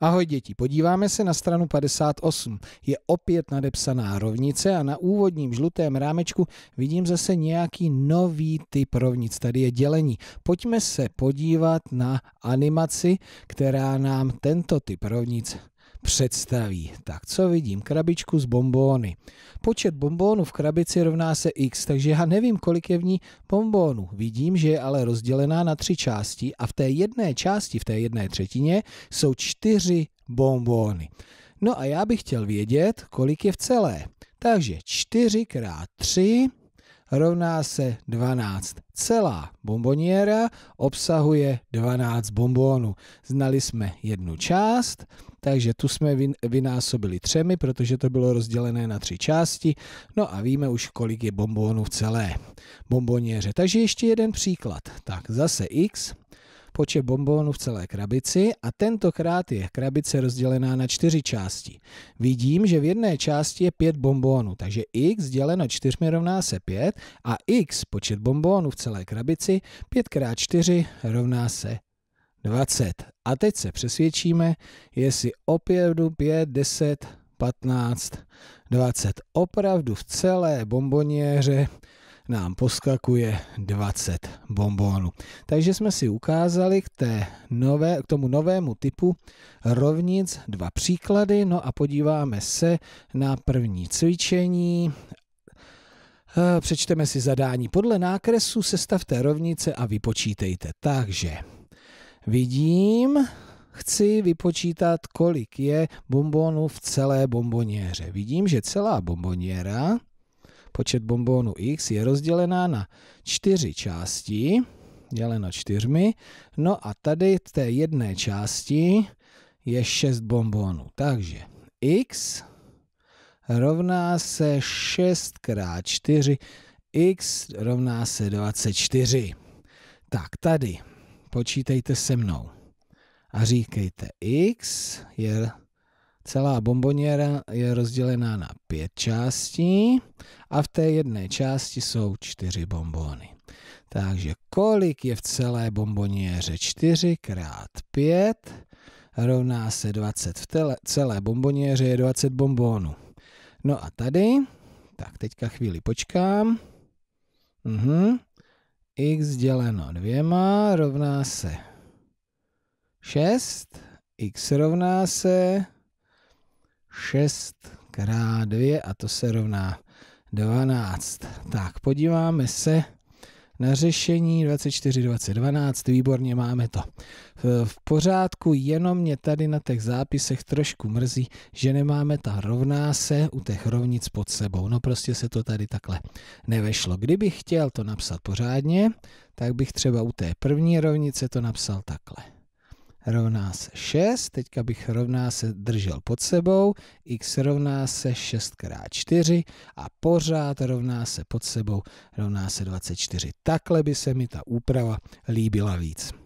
Ahoj děti, podíváme se na stranu 58. Je opět nadepsaná rovnice a na úvodním žlutém rámečku vidím zase nějaký nový typ rovnic. Tady je dělení. Pojďme se podívat na animaci, která nám tento typ rovnic představí. Tak co vidím? Krabičku z bombóny. Počet bombónů v krabici rovná se x, takže já nevím, kolik je v ní bombónů. Vidím, že je ale rozdělená na tři části a v té jedné části, v té jedné třetině, jsou čtyři bombóny. No a já bych chtěl vědět, kolik je v celé. Takže 4 x 3 rovná se 12. Celá bomboniera obsahuje 12 bombónů. Znali jsme jednu část, takže tu jsme vynásobili třemi, protože to bylo rozdělené na tři části, no a víme už, kolik je bombónů v celé bomboněře. Takže ještě jeden příklad. Tak zase x, počet bombónů v celé krabici a tentokrát je krabice rozdělená na čtyři části. Vidím, že v jedné části je pět bombónů, takže x děleno čtyřmi rovná se 5 a x počet bombónů v celé krabici 5 x 4 rovná se 20. A teď se přesvědčíme, jestli opravdu 5, 10, 15, 20. Opravdu v celé bomboněře nám poskakuje 20 bombónů. Takže jsme si ukázali k, té nové, k tomu novému typu rovnic dva příklady, no a podíváme se na první cvičení eh, Přečteme si zadání. Podle nákresu sestavte rovnice a vypočítejte. Takže vidím, chci vypočítat, kolik je bonbonů v celé bomboněře. Vidím, že celá bomboněra, počet bonbonů x, je rozdělená na čtyři části, děleno čtyřmi, no a tady v té jedné části je šest bonbonů. Takže x rovná se 6 x 4, x rovná se 24. Tak tady počítejte se mnou. A říkejte, x je celá bomboněra je rozdělená na pět částí a v té jedné části jsou čtyři bombony. Takže kolik je v celé bomboněře 4 x 5 rovná se 20. V tele, celé bomboněře je 20 bombónů. No a tady, tak teďka chvíli počkám. Mhm x děleno dvěma rovná se 6, x rovná se 6 krát 2 a to se rovná 12. Tak podíváme se, na řešení 24-2012, výborně máme to. V pořádku, jenom mě tady na těch zápisech trošku mrzí, že nemáme ta rovná se u těch rovnic pod sebou. No prostě se to tady takhle nevešlo. Kdybych chtěl to napsat pořádně, tak bych třeba u té první rovnice to napsal takhle rovná se 6, teďka bych rovná se držel pod sebou, x rovná se 6 krát 4 a pořád rovná se pod sebou, rovná se 24. Takhle by se mi ta úprava líbila víc.